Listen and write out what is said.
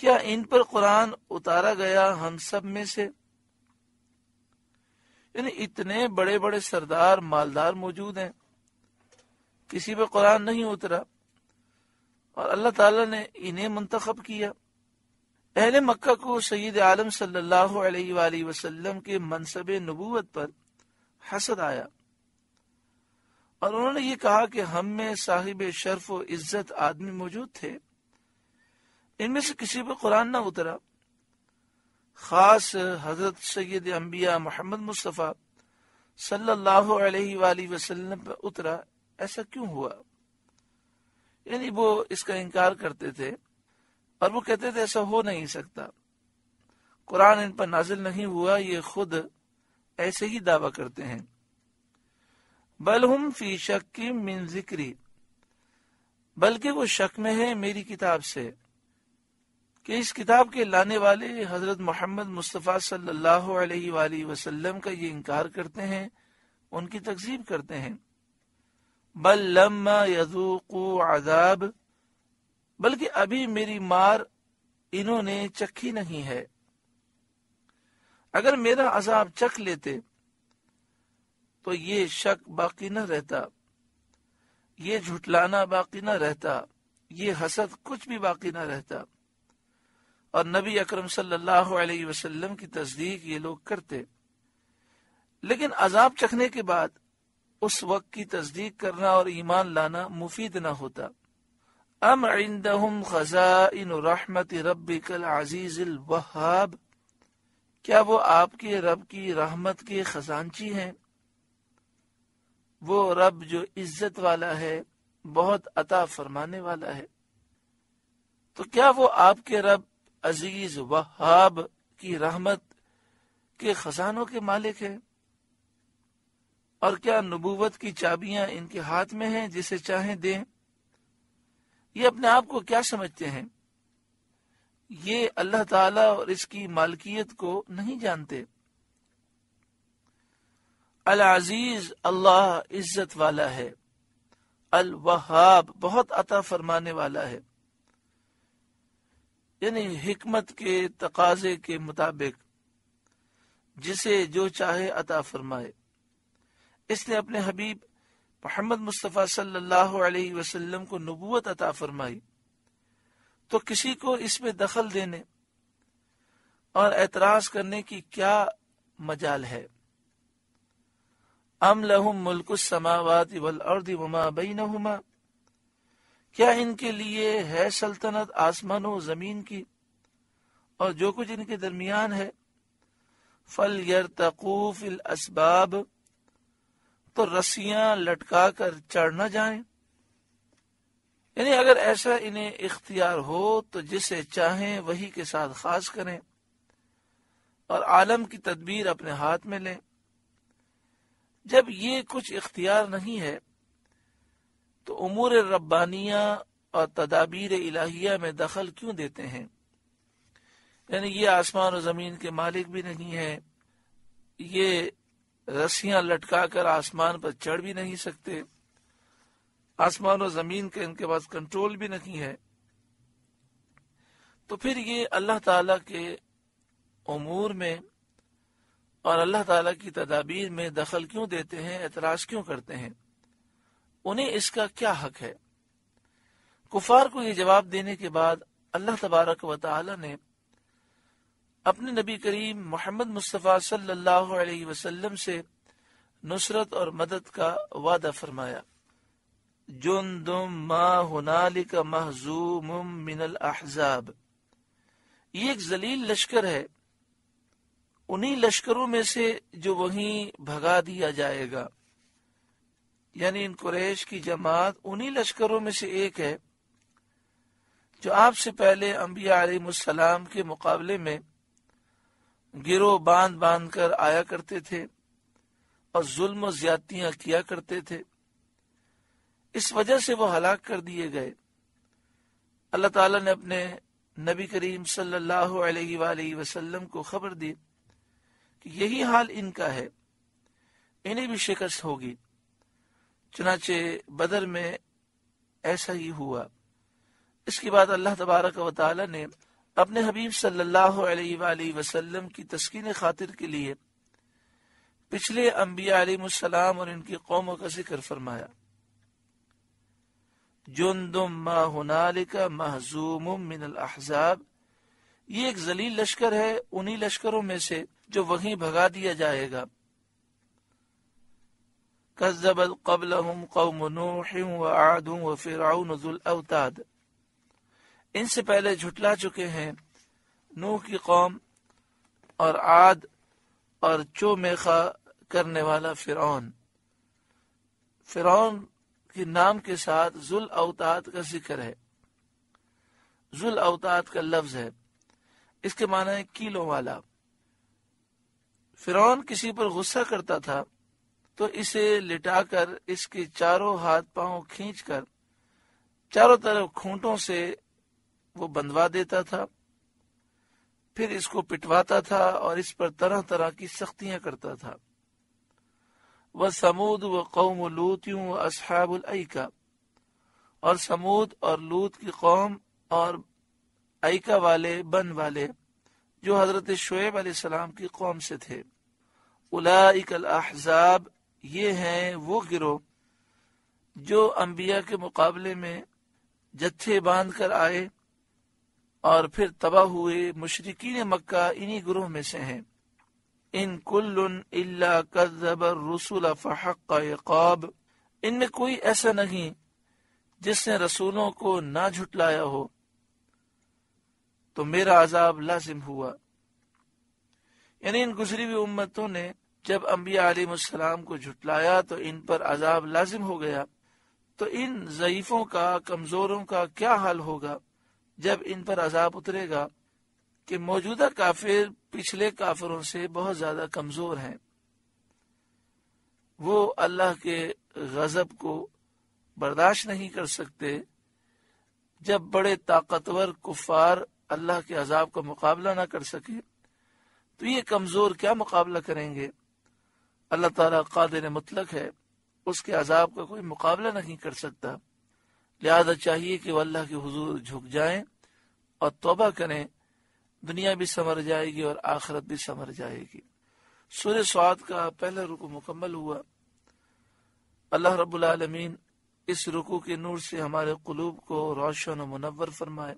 क्या इन पर कुरान उतारा गया हम सब में से इन इतने बड़े बड़े सरदार मालदार मौजूद हैं किसी पर कुरान नहीं उतरा और अल्लाह ताला ने इन्हें मंतखब किया अहले मक्का को सैद आलम सल्लल्लाहु अलैहि वसल्लम के मनसब नबूवत पर हसद आया और उन्होंने ये कहा कि हम में साहिब शर्फ व इज्जत आदमी मौजूद थे इनमें से किसी पर कुरान ना उतरा खास हजरत सैद अम्बिया मोहम्मद मुस्तफ़ा सल्लल्लाहु अलैहि वाली वसल्लम पर उतरा ऐसा क्यों हुआ यानी वो इसका इनकार करते थे और वो कहते थे ऐसा हो नहीं सकता कुरान इन पर नाजिल नहीं हुआ ये खुद ऐसे ही दावा करते हैं बलहुम फी शक की मिन जिक्री बल्कि वो शक में है मेरी किताब से कि इस किताब के लाने वाले हजरत मोहम्मद मुस्तफ़ा सल्लल्लाहु अलैहि वसल्लम का ये इनकार करते हैं उनकी तकजीब करते हैं बल लम्मा यजूकू आजाब बल्कि अभी मेरी मार इन्होंने चखी नहीं है अगर मेरा अजाब चख लेते तो ये शक बाकी न रहता ये झुटलाना बाकी न रहता ये हसद कुछ भी बाकी न रहता और नबी अकरम सल्लल्लाहु अलैहि वसल्लम की तस्दीक ये लोग करते लेकिन अजाब चखने के बाद उस वक्त की तस्दीक करना और ईमान लाना मुफीद न होता अम रहमत रब कल अजीज वहाब क्या वो आपके रब की रहमत के खजानची हैं वो रब जो इज्जत वाला है बहुत अता फरमाने वाला है तो क्या वो आपके रब अजीज वहाब की रहमत के खजानों के मालिक है और क्या नबूवत की चाबियां इनके हाथ में हैं जिसे चाहे दें ये अपने आप को क्या समझते हैं ये अल्लाह ताला और इसकी मालकियत को नहीं जानते अल अजीज अल्लाह इज्जत वाला है अल वहाब बहुत अता फरमाने वाला है यानी हिकमत के तकाजे के मुताबिक जिसे जो चाहे अता फरमाए इसने अपने हबीब मोहम्मद मुस्तफ़ा सल्लल्लाहु अलैहि वसल्लम को नबूवत अता फरमाई तो किसी को इसमें दखल देने और एतराज करने की क्या मजाल है अम लहुम मुल्क समावात वल अर्द वमा बीनहुमा क्या इनके लिए है सल्तनत आसमानों जमीन की और जो कुछ इनके दरमियान है फल यर तकूफ असबाब तो रस्सिया लटका कर चढ़ न जाए यानी अगर ऐसा इन्हें इख्तियार हो तो जिसे चाहे वही के साथ खास करें और आलम की तदबीर अपने हाथ में लें जब ये कुछ इख्तियार नहीं है तो उमूर रब्बानिया और तदाबीर इलाहिया में दखल क्यों देते हैं यानी ये आसमान और ज़मीन के मालिक भी नहीं है ये रस्सियां लटका कर आसमान पर चढ़ भी नहीं सकते आसमान और ज़मीन के इनके पास कंट्रोल भी नहीं है तो फिर ये अल्लाह ताला के अमूर में और अल्लाह ताला की तदाबीर में दखल क्यों देते हैं एतराज़ क्यों करते हैं उन्हें इसका क्या हक है कुफार को ये जवाब देने के बाद अल्लाह तबारक व ने अपने नबी करीम मोहम्मद मुस्तफ़ा सल्लल्लाहु अलैहि वसल्लम से नुसरत और मदद का वादा फरमाया जुन्दुम मा हुनालिक महजूम मिनल अहजाब ये एक जलील लश्कर है उन्हीं लश्करों में से जो वहीं भगा दिया जाएगा यानी इन कुरैश की जमात उन्हीं लश्करों में से एक है जो आपसे पहले अम्बिया आलिमसलाम के मुकाबले में गिरोह बांध बांध कर आया करते थे और जुल्म ज्यादतियां किया करते थे इस वजह से वो हलाक कर दिए गए अल्लाह ताला ने अपने नबी करीम सल्लल्लाहु अलैहि वसल्लम को खबर दी कि यही हाल इनका है इन्हें भी शिकस्त होगी चुनाचे बदर में ऐसा ही हुआ इसके बाद अल्लाह तबारक वाली ने अपने हबीब सल्लल्लाहु की तस्कीन खातिर के लिए पिछले अम्बिया आलिम और इनकी कौमों का जिक्र फरमाया दुम मा का महजूम मिनल अहजाब ये एक जलील लश्कर है उन्ही लश्करों में से जो वही भगा दिया जाएगा कज़बल कबलहम कौम नूह व आद व फिरआउन जुल अवताद इनसे पहले झुटला चुके हैं नूह की कौम और आद और चोमेखा करने वाला फिरौन फिरौन के नाम के साथ जुल अवताद का जिक्र है जुल अवताद का लफ्ज है इसके माना है कीलों वाला फिरौन किसी पर गुस्सा करता था तो इसे लिटाकर इसके चारों हाथ पांव खींचकर चारों तरफ खूंटों से वो बंधवा देता था फिर इसको पिटवाता था और इस पर तरह तरह की सख्तियां करता था वह समूद व कौम लूतियों व असहाबुल और समूद और लूत की कौम और अका वाले बन वाले जो हजरत शुएब सलाम की कौम से थे उलाइकल अहजाब ये हैं वो गिरोह जो अम्बिया के मुकाबले में जत्थे बांध कर आए और फिर तबाह हुए मुशरकिन मक्का इन्हीं गुरोह में से हैं इन कुल्लुन इल्ला कज़बर रसूल फ़हक़ इनमें कोई ऐसा नहीं जिसने रसूलों को ना झुटलाया हो तो मेरा आजाब लाजिम हुआ यानी इन गुजरी हुई उम्मतों ने जब अम्बिया आलिम को झुटलाया तो इन पर अजाब लाजिम हो गया तो इन ज़यीफ़ों का कमज़ोरों का क्या हाल होगा जब इन पर अजाब उतरेगा कि मौजूदा काफिर पिछले काफिरों से बहुत ज़्यादा कमज़ोर है वो अल्लाह के गज़ब को बर्दाश्त नहीं कर सकते जब बड़े ताकतवर कुफार अल्लाह के अजाब का मुकाबला ना कर सके तो ये कमज़ोर क्या मुकाबला करेंगे अल्लाह ताला कादिर मुतलक है उसके अजाब का कोई मुकाबला नहीं कर सकता लिहाजा चाहिए कि वह अल्लाह के हजूर झुक जाए और तोबा करें दुनिया भी संवर जाएगी और आखिरत भी संवर जाएगी सूर्य स्वाद का पहला रुकू मुकम्मल हुआ अल्लाह रबालमीन इस रुकू के नूर से हमारे कुलूब को रोशन और मुनवर फरमाए